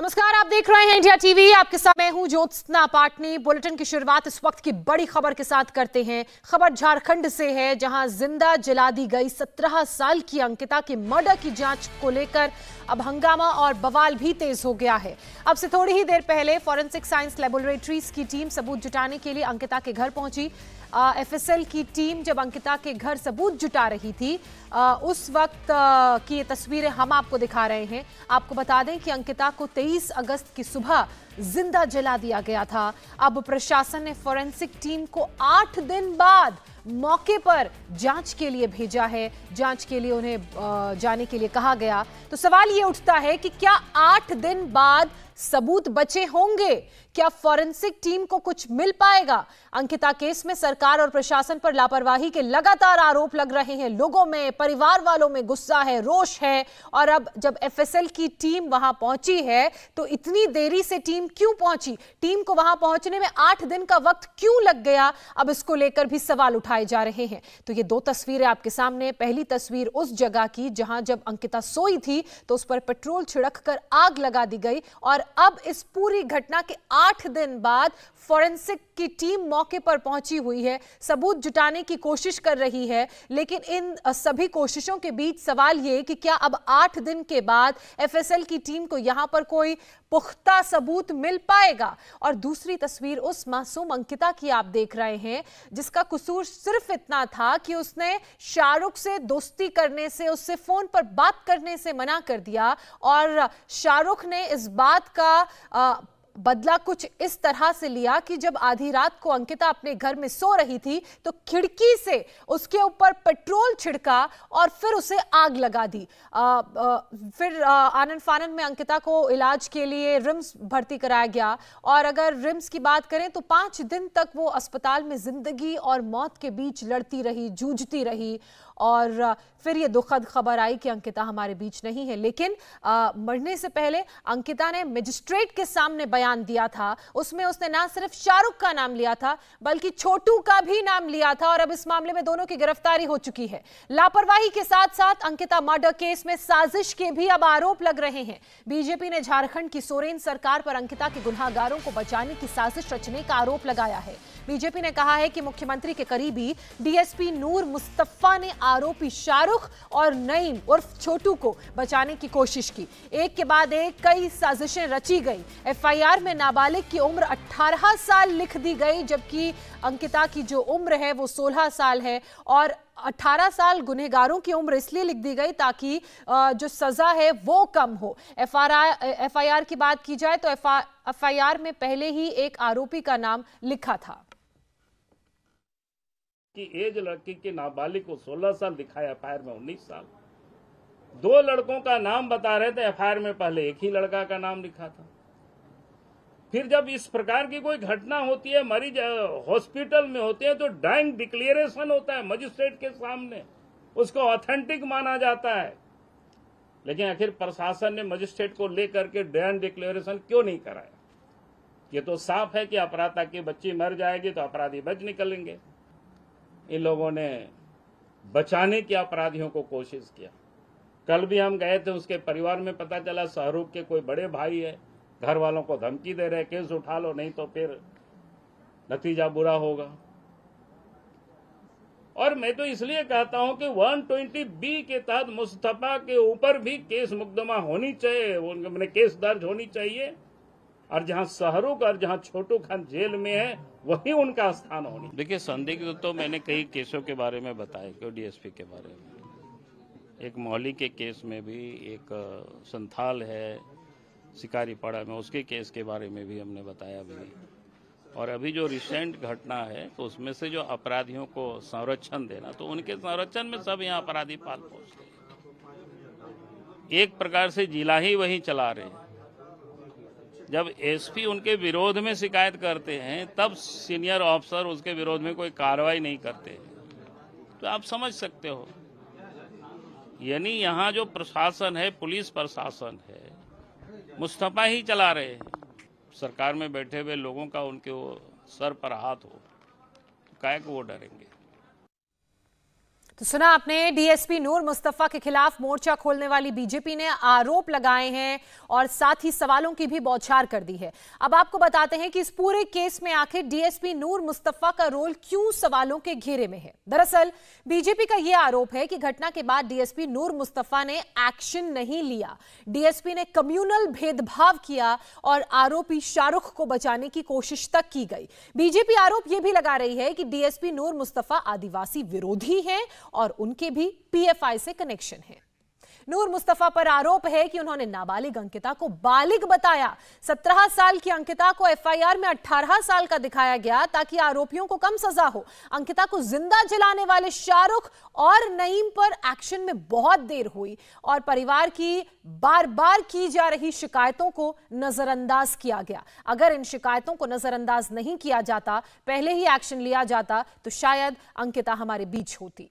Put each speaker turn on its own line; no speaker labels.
नमस्कार आप देख रहे हैं इंडिया टीवी आपके साथ मैं हूं ज्योत्सना पाटनी बुलेटिन की शुरुआत इस वक्त की बड़ी खबर के साथ करते हैं खबर झारखंड से है जहां जिंदा जला दी गई 17 साल की अंकिता के मर्डर की जांच को लेकर अब हंगामा और बवाल भी तेज हो गया है अब से थोड़ी ही देर पहले फॉरेंसिक साइंस लेबोरेटरीज की टीम सबूत जुटाने के लिए अंकिता के घर पहुंची एफएसएल की टीम जब अंकिता के घर सबूत जुटा रही थी आ, उस वक्त आ, की ये तस्वीरें हम आपको दिखा रहे हैं आपको बता दें कि अंकिता को 23 अगस्त की सुबह जिंदा जला दिया गया था अब प्रशासन ने फोरेंसिक टीम को आठ दिन बाद मौके पर जांच के लिए भेजा है जांच के लिए उन्हें जाने के लिए कहा गया तो सवाल यह उठता है कि क्या आठ दिन बाद सबूत बचे होंगे क्या फॉरेंसिक टीम को कुछ मिल पाएगा अंकिता केस में सरकार और प्रशासन पर लापरवाही के लगातार आरोप लग रहे हैं लोगों में परिवार वालों में गुस्सा है रोष है और अब जब एफएसएल की टीम वहां पहुंची है तो इतनी देरी से टीम क्यों पहुंची टीम को वहां पहुंचने में आठ दिन का वक्त क्यों लग गया अब इसको लेकर भी सवाल उठाए जा रहे हैं तो ये दो तस्वीरें आपके सामने पहली तस्वीर उस जगह की जहां जब अंकिता सोई थी तो उस पर पेट्रोल छिड़क कर आग लगा दी गई और अब इस पूरी घटना के आठ दिन बाद फॉरेंसिक की टीम मौके पर पहुंची हुई है सबूत जुटाने की कोशिश कर रही है लेकिन इन सभी कोशिशों के बीच सवाल ये कि क्या अब आठ दिन के बाद एफएसएल की टीम को यहां पर कोई पुख्ता सबूत मिल पाएगा और दूसरी तस्वीर उस मासूम अंकिता की आप देख रहे हैं जिसका कसूर सिर्फ इतना था कि उसने शाहरुख से दोस्ती करने से उससे फोन पर बात करने से मना कर दिया और शाहरुख ने इस बात का आ, बदला कुछ इस तरह से लिया कि जब आधी रात को अंकिता अपने घर में सो रही थी तो खिड़की से उसके ऊपर पेट्रोल छिड़का और फिर उसे आग लगा दी आ, आ, फिर आनंद फानंद में अंकिता को इलाज के लिए रिम्स भर्ती कराया गया और अगर रिम्स की बात करें तो पांच दिन तक वो अस्पताल में जिंदगी और मौत के बीच लड़ती रही जूझती रही और फिर ये दुखद खबर आई कि अंकिता हमारे बीच नहीं है लेकिन आ, मरने से पहले अंकिता ने मजिस्ट्रेट के सामने बयान बयान दिया था उसमें उसने ना सिर्फ शाहरुख का नाम लिया था बल्कि छोटू का भी नाम लिया था और अब इस मामले में दोनों की गिरफ्तारी हो चुकी है लापरवाही के साथ साथ अंकिता मर्डर केस में साजिश के भी अब आरोप लग रहे हैं बीजेपी ने झारखंड की सोरेन सरकार पर अंकिता के गुनाहगारों को बचाने की साजिश रचने का आरोप लगाया है बीजेपी ने कहा है कि मुख्यमंत्री के करीबी डीएसपी नूर मुस्तफा ने आरोपी शाहरुख और नईम उर्फ छोटू को बचाने की कोशिश की एक के बाद एक कई साजिशें रची गई एफआईआर एफआईआर में नाबालिग की उम्र 18 साल लिख दी गई जबकि अंकिता की जो उम्र है वो 16 साल है और 18 साल गुनहगारों की उम्र इसलिए लिख दी गई ताकि जो सजा है वो कम हो एफ एफआईआर की बात की जाए तो एफआईआर में पहले ही एक आरोपी का नाम लिखा था
कि एज लड़की के नाबालिग को 16 साल दिखाया एफ में 19 साल दो लड़कों का नाम बता रहे थे एफ में पहले एक ही लड़का का नाम लिखा था फिर जब इस प्रकार की कोई घटना होती है मरीज हॉस्पिटल में होते हैं तो डाइंग डिक्लेरेशन होता है मजिस्ट्रेट के सामने उसको ऑथेंटिक माना जाता है लेकिन आखिर प्रशासन ने मजिस्ट्रेट को लेकर के डाइंग डिक्लेरेशन क्यों नहीं कराया ये तो साफ है कि अपराधा की बच्ची मर जाएगी तो अपराधी बच निकलेंगे इन लोगों ने बचाने की अपराधियों को कोशिश किया कल भी हम गए थे उसके परिवार में पता चला शाहरुख के कोई बड़े भाई है घर वालों को धमकी दे रहे केस उठा लो नहीं तो फिर नतीजा बुरा होगा और मैं तो इसलिए कहता हूं कि 120 बी के तहत मुस्तफा के ऊपर भी केस मुकदमा होनी चाहिए उनके मैंने केस दर्ज होनी चाहिए और जहां शहरुख और जहां छोटू खान जेल में है वही उनका स्थान होनी देखिए संदिग्ध तो मैंने कई केसों के बारे में बताया क्यों डीएसपी के बारे में एक मोहली के केस में भी एक संथाल है शिकारी पाड़ा में उसके केस के बारे में भी हमने बताया भी और अभी जो रिसेंट घटना है तो उसमें से जो अपराधियों को संरक्षण देना तो उनके संरक्षण में सब यहाँ अपराधी पाल पहुंचते एक प्रकार से जिला ही वही चला रहे जब एसपी उनके विरोध में शिकायत करते हैं तब सीनियर ऑफिसर उसके विरोध में कोई कार्रवाई नहीं करते तो आप समझ सकते हो यानी यहाँ जो प्रशासन है पुलिस प्रशासन है मुस्तफ़ा ही चला रहे सरकार में बैठे हुए लोगों का उनके वो सर पर हाथ हो काय को वो डरेंगे
तो सुना आपने डीएसपी नूर मुस्तफा के खिलाफ मोर्चा खोलने वाली बीजेपी ने आरोप लगाए हैं और साथ ही सवालों की भी बौछार कर दी है अब आपको बताते हैं कि इस पूरे केस में आखिर डीएसपी नूर मुस्तफा का रोल क्यों सवालों के घेरे में है दरअसल बीजेपी का यह आरोप है कि घटना के बाद डीएसपी नूर मुस्तफा ने एक्शन नहीं लिया डीएसपी ने कम्यूनल भेदभाव किया और आरोपी शाहरुख को बचाने की कोशिश तक की गई बीजेपी आरोप यह भी लगा रही है कि डीएसपी नूर मुस्तफा आदिवासी विरोधी है और उनके भी पीएफआई से कनेक्शन है नूर मुस्तफा पर आरोप है कि उन्होंने नाबालिग अंकिता को बालिग बताया सत्रह साल की अंकिता को एफआईआर में अठारह साल का दिखाया गया ताकि आरोपियों को कम सजा हो अंकिता को जिंदा जलाने वाले शाहरुख और नईम पर एक्शन में बहुत देर हुई और परिवार की बार बार की जा रही शिकायतों को नजरअंदाज किया गया अगर इन शिकायतों को नजरअंदाज नहीं किया जाता पहले ही एक्शन लिया जाता तो शायद अंकिता हमारे बीच होती